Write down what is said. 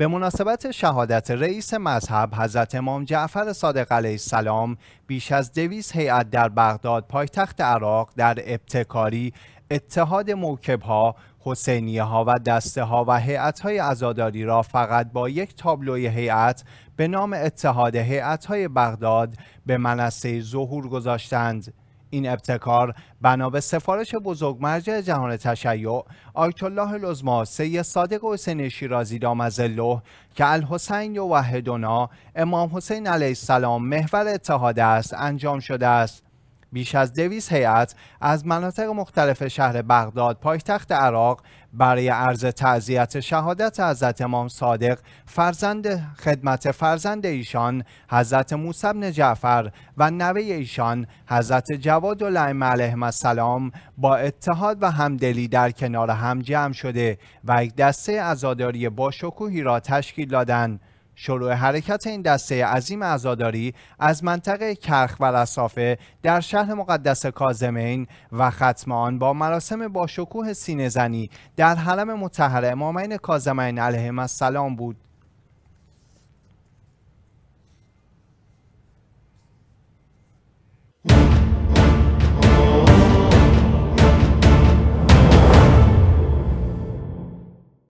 به مناسبت شهادت رئیس مذهب حضرت امام جعفر صادق علیه السلام بیش از دویست هیئت در بغداد پایتخت عراق در ابتکاری اتحاد موکبها حسینیه ها و دسته ها و حیعت های ازاداری را فقط با یک تابلوی هیئت به نام اتحاد حیعت های بغداد به منصه ظهور گذاشتند این ابتکار بنا به سفارش مرجع جهان تشیع آیت الله سید صادق حسین شیرازی الله که الحسین و وحدنا امام حسین علیه السلام محور اتحاد است انجام شده است بیش از دویز هیئت از مناطق مختلف شهر بغداد پایتخت عراق برای عرض تعذیت شهادت حضرت امام صادق فرزند خدمت فرزند ایشان حضرت موسی بن جعفر و نوه ایشان حضرت جواد الائمه علیه السلام با اتحاد و همدلی در کنار هم جمع شده و یک دسته ازاداری با شکوهی را تشکیل دادند شروع حرکت این دسته عظیم عزاداری از منطقه کرخ و رصافه در شهر مقدس کازمین و ختم آن با مراسم با شکوه سینهزنی در حرم متحر امامین کازمین علیهم السلام بود